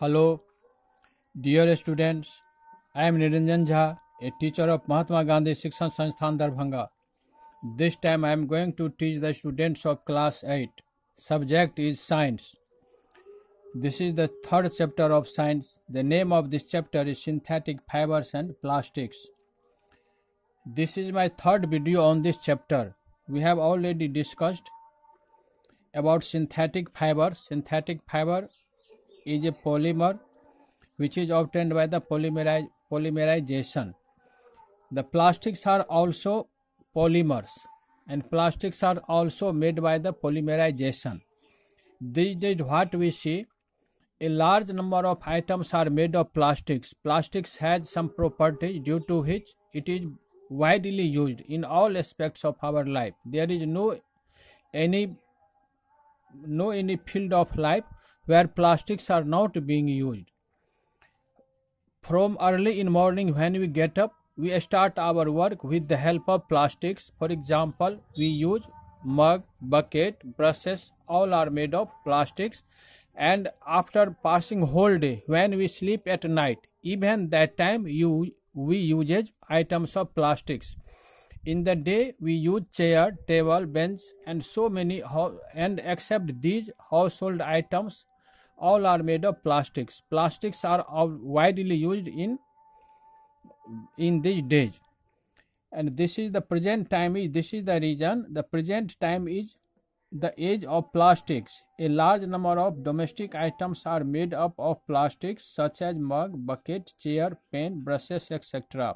Hello, dear students. I am Niranjan Jha, a teacher of Mahatma Gandhi Shikshan Sansthan Darbhanga. This time I am going to teach the students of class 8. Subject is science. This is the third chapter of science. The name of this chapter is synthetic fibers and plastics. This is my third video on this chapter. We have already discussed about synthetic fiber. Synthetic fiber is a polymer which is obtained by the polymerize, polymerization. The plastics are also polymers and plastics are also made by the polymerization. These days what we see, a large number of items are made of plastics. Plastics has some properties due to which it is widely used in all aspects of our life. There is no any no any field of life where plastics are not being used. From early in morning when we get up, we start our work with the help of plastics. For example, we use mug, bucket, brushes, all are made of plastics. And after passing whole day, when we sleep at night, even that time you, we use items of plastics. In the day, we use chair, table, bench, and so many. And except these household items, all are made of plastics plastics are widely used in in these days and this is the present time is this is the reason the present time is the age of plastics a large number of domestic items are made up of plastics such as mug bucket chair pen brushes etc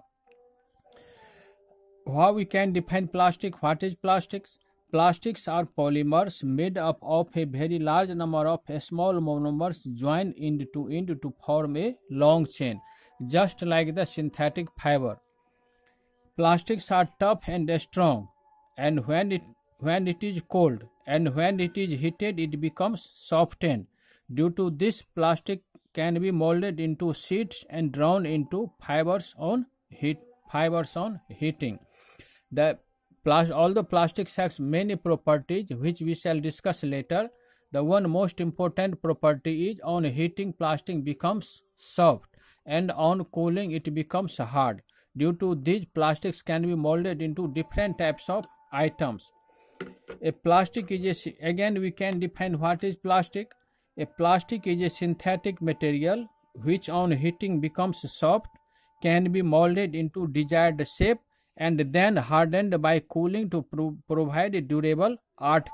how we can define plastic what is plastics Plastics are polymers made up of a very large number of small monomers joined end to end to form a long chain, just like the synthetic fiber. Plastics are tough and strong, and when it, when it is cold and when it is heated, it becomes softened. Due to this, plastic can be molded into sheets and drawn into fibers on heat fibers on heating. The all the plastics has many properties which we shall discuss later, the one most important property is on heating plastic becomes soft and on cooling it becomes hard. Due to this, plastics can be molded into different types of items. A plastic is a, again we can define what is plastic. A plastic is a synthetic material which on heating becomes soft, can be molded into desired shape and then hardened by cooling to pro provide durable art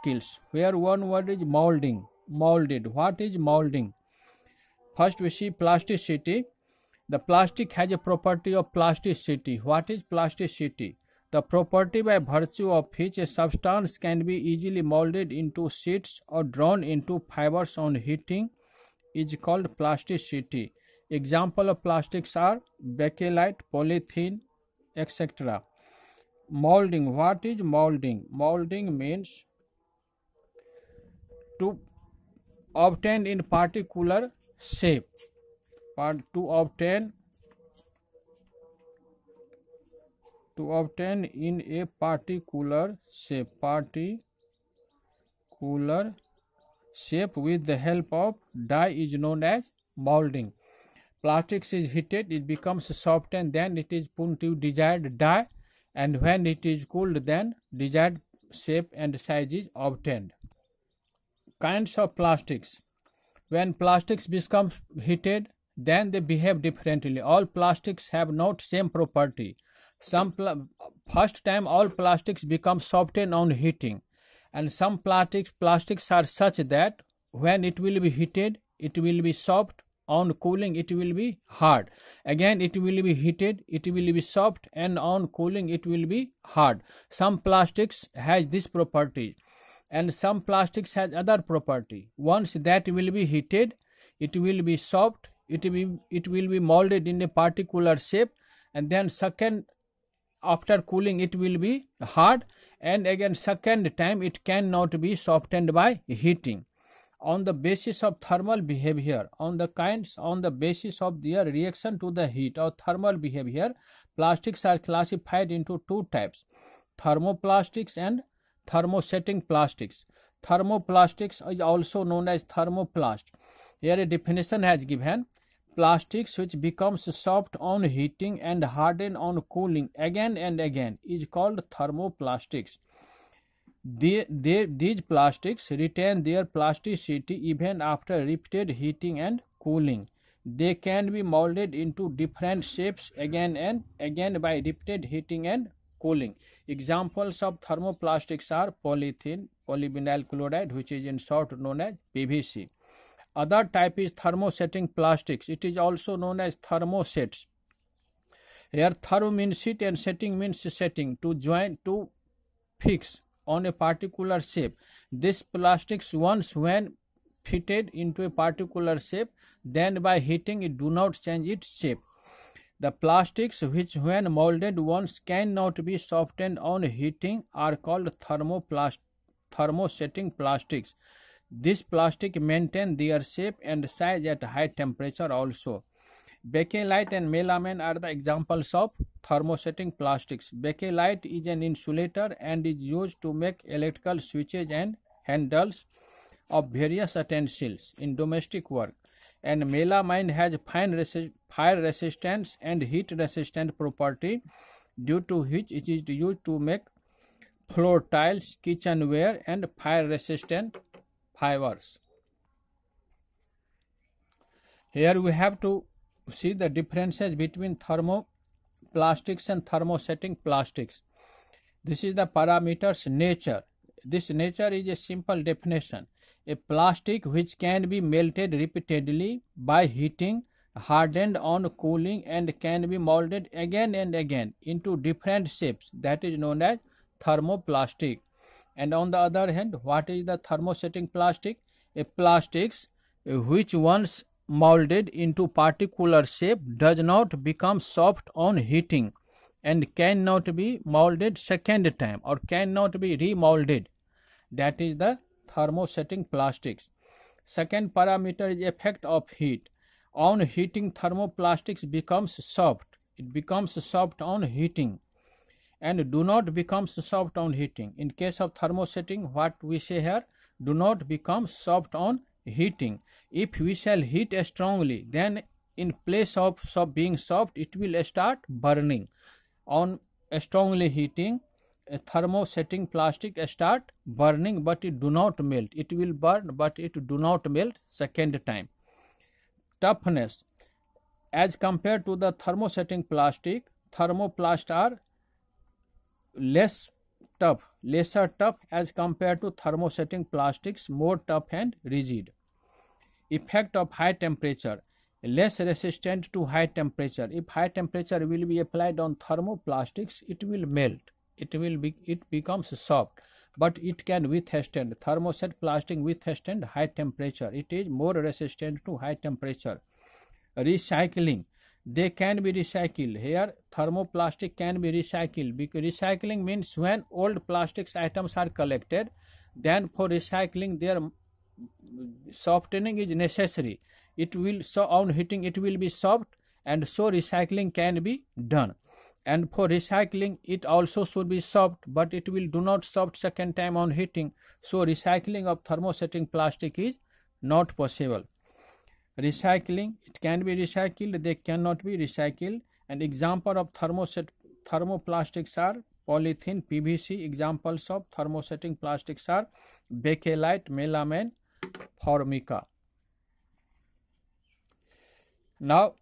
Where one word is molding, molded. What is molding? First, we see plasticity. The plastic has a property of plasticity. What is plasticity? The property by virtue of which a substance can be easily molded into sheets or drawn into fibers on heating is called plasticity. Example of plastics are bakelite, polythene, etc molding what is molding molding means to obtain in particular shape but to obtain to obtain in a particular shape particular shape with the help of dye is known as molding plastics is heated it becomes softened then it is put to desired dye and when it is cooled then desired shape and size is obtained. Kinds of plastics. When plastics become heated then they behave differently. All plastics have not same property. Some first time all plastics become softened on heating and some plastics plastics are such that when it will be heated it will be soft on cooling it will be hard again it will be heated it will be soft and on cooling it will be hard some plastics has this property and some plastics has other property once that will be heated it will be soft it will it will be molded in a particular shape and then second after cooling it will be hard and again second time it cannot be softened by heating on the basis of thermal behavior on the kinds on the basis of their reaction to the heat or thermal behavior plastics are classified into two types thermoplastics and thermosetting plastics thermoplastics is also known as thermoplast here a definition has given plastics which becomes soft on heating and harden on cooling again and again is called thermoplastics they, they, these plastics retain their plasticity even after repeated heating and cooling. They can be molded into different shapes again and again by repeated heating and cooling. Examples of thermoplastics are polythene, polyvinyl chloride, which is in short known as PVC. Other type is thermosetting plastics. It is also known as thermosets. Here thermo means heat and setting means setting to join to fix on a particular shape. This plastics once when fitted into a particular shape, then by heating it do not change its shape. The plastics which when molded once cannot be softened on heating are called thermoplast thermosetting plastics. This plastic maintain their shape and size at high temperature also. Bakelite and melamine are the examples of thermosetting plastics. Bakelite is an insulator and is used to make electrical switches and handles of various utensils in domestic work. And melamine has fine resi fire resistance and heat resistant property due to which it is used to make floor tiles, kitchenware and fire resistant fibers. Here we have to see the differences between thermoplastics and thermosetting plastics. This is the parameters nature. This nature is a simple definition. A plastic which can be melted repeatedly by heating, hardened on cooling and can be molded again and again into different shapes that is known as thermoplastic. And on the other hand, what is the thermosetting plastic? A plastics which once molded into particular shape does not become soft on heating and cannot be molded second time or cannot be remolded. That is the thermosetting plastics. Second parameter is effect of heat. On heating thermoplastics becomes soft. It becomes soft on heating and do not become soft on heating. In case of thermosetting what we say here do not become soft on heating. If we shall heat strongly, then in place of being soft, it will start burning. On strongly heating, a thermosetting plastic start burning, but it do not melt. It will burn, but it do not melt second time. Toughness. As compared to the thermosetting plastic, thermoplasts are less tough, lesser tough as compared to thermosetting plastics, more tough and rigid. Effect of high temperature less resistant to high temperature. If high temperature will be applied on thermoplastics, it will melt. It will be it becomes soft, but it can withstand thermoset plastic withstand high temperature. It is more resistant to high temperature. Recycling they can be recycled here thermoplastic can be recycled because recycling means when old plastics items are collected then for recycling their softening is necessary it will so on heating it will be soft and so recycling can be done and for recycling it also should be soft but it will do not soft second time on heating so recycling of thermosetting plastic is not possible Recycling, it can be recycled, they cannot be recycled. And example of thermoset, thermoplastics are polythene, PVC. Examples of thermosetting plastics are bakelite, melamine, formica. Now,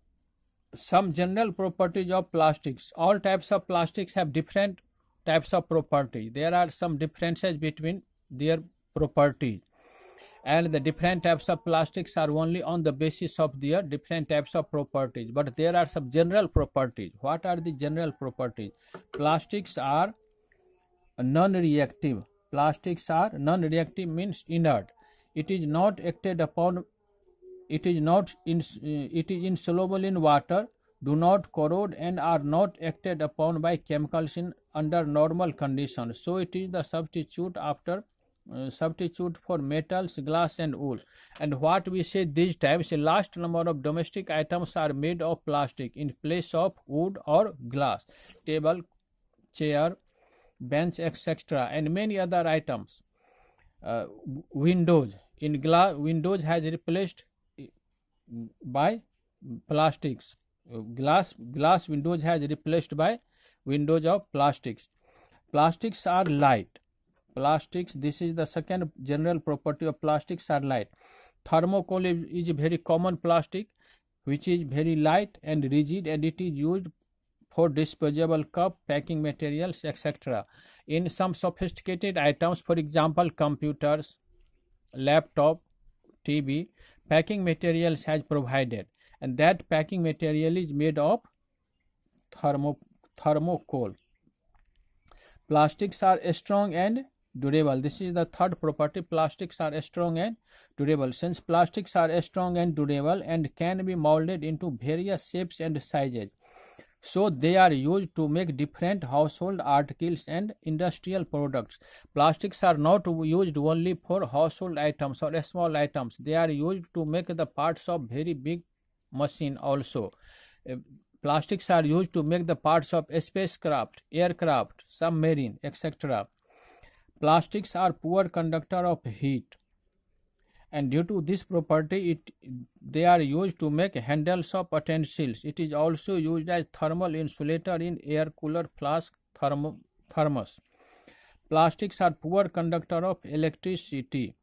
some general properties of plastics. All types of plastics have different types of property. There are some differences between their properties and the different types of plastics are only on the basis of their different types of properties but there are some general properties what are the general properties plastics are non-reactive plastics are non-reactive means inert it is not acted upon it is not in, it is insoluble in water do not corrode and are not acted upon by chemicals in under normal conditions so it is the substitute after uh, substitute for metals, glass and wool. And what we say these times, a large number of domestic items are made of plastic in place of wood or glass, table, chair, bench, etc. and many other items. Uh, windows in glass windows has replaced uh, by plastics uh, glass glass windows has replaced by windows of plastics plastics are light plastics this is the second general property of plastic satellite. thermocol is very common plastic which is very light and rigid and it is used for disposable cup packing materials etc in some sophisticated items for example computers laptop tv packing materials has provided and that packing material is made of thermo thermocol plastics are strong and durable. This is the third property. Plastics are strong and durable. Since plastics are strong and durable and can be molded into various shapes and sizes, so they are used to make different household articles and industrial products. Plastics are not used only for household items or small items. They are used to make the parts of very big machine also. Eh, plastics are used to make the parts of spacecraft, aircraft, submarine, etc. Plastics are poor conductor of heat and due to this property it they are used to make handles of utensils it is also used as thermal insulator in air cooler flask thermo, thermos plastics are poor conductor of electricity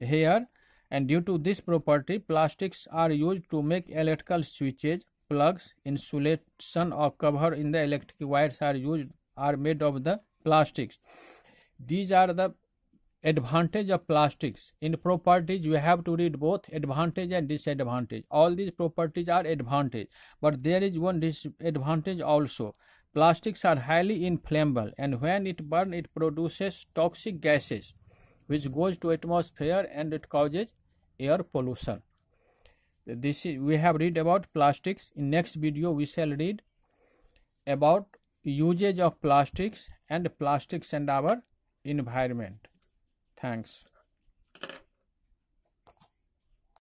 here and due to this property plastics are used to make electrical switches plugs insulation or cover in the electric wires are used are made of the plastics these are the advantage of plastics. In properties, we have to read both advantage and disadvantage. All these properties are advantage, but there is one disadvantage also. Plastics are highly inflammable and when it burns, it produces toxic gases which goes to atmosphere and it causes air pollution. This is, we have read about plastics. In next video, we shall read about usage of plastics and plastics and our environment. Thanks.